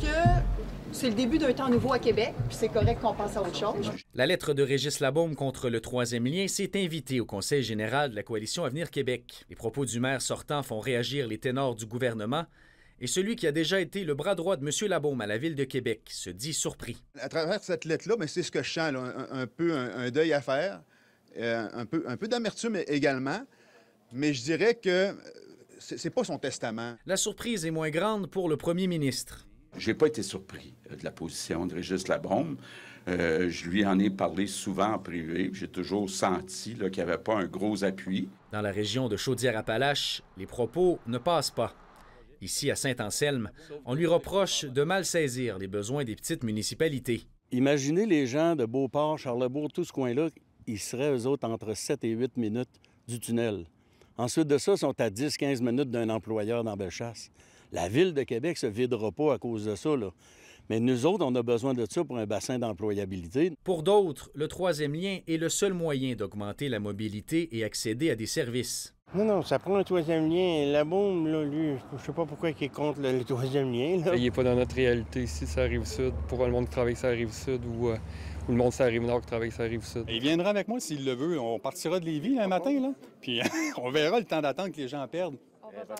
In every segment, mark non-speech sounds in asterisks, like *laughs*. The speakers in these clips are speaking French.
que c'est le début d'un temps nouveau à Québec, puis c'est correct qu'on pense à autre chose. La lettre de Régis Labaume contre le troisième lien s'est invitée au Conseil général de la coalition Avenir Québec. Les propos du maire sortant font réagir les ténors du gouvernement. Et celui qui a déjà été le bras droit de M. Labaume à la Ville de Québec se dit surpris. À travers cette lettre-là, mais c'est ce que je sens, un, peu un, deuil à faire, euh, un peu, un peu d'amertume également. Mais je dirais que c'est pas son testament. La surprise est moins grande pour le premier ministre j'ai pas été surpris euh, de la position de Régis Labrome. Euh, je lui en ai parlé souvent en privé. J'ai toujours senti qu'il n'y avait pas un gros appui. Dans la région de Chaudière-Appalaches, les propos ne passent pas. Ici, à Saint-Anselme, on lui reproche de mal saisir les besoins des petites municipalités. Imaginez les gens de Beauport, Charlebourg, tout ce coin-là, ils seraient, eux autres, entre 7 et 8 minutes du tunnel. Ensuite de ça, ils sont à 10-15 minutes d'un employeur dans Bellechasse. La ville de Québec se videra pas à cause de ça. Mais nous autres, on a besoin de ça pour un bassin d'employabilité. Pour d'autres, le troisième lien est le seul moyen d'augmenter la mobilité et accéder à des services. Non, non, ça prend un troisième lien. La bombe, là, lui, je sais pas pourquoi il est contre le, troisième lien. Il n'est pas dans notre réalité ici, ça arrive sud. Pour le monde qui travaille, ça arrive sud euh, ou, le monde ça arrive nord qui travaille, ça arrive sud. Il viendra avec moi s'il le veut. On partira de Lévis un matin, là. Puis *laughs* on verra le temps d'attente que les gens perdent.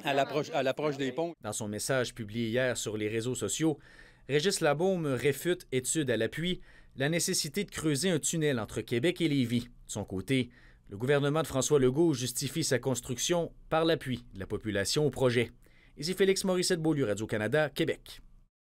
Eh, à l'approche des ponts. Dans son message publié hier sur les réseaux sociaux, Régis Labaume réfute, étude à l'appui, la nécessité de creuser un tunnel entre Québec et Lévis. De son côté, le gouvernement de François Legault justifie sa construction par l'appui de la population au projet. Ici Félix Morissette-Beaulieu, Radio-Canada, Québec.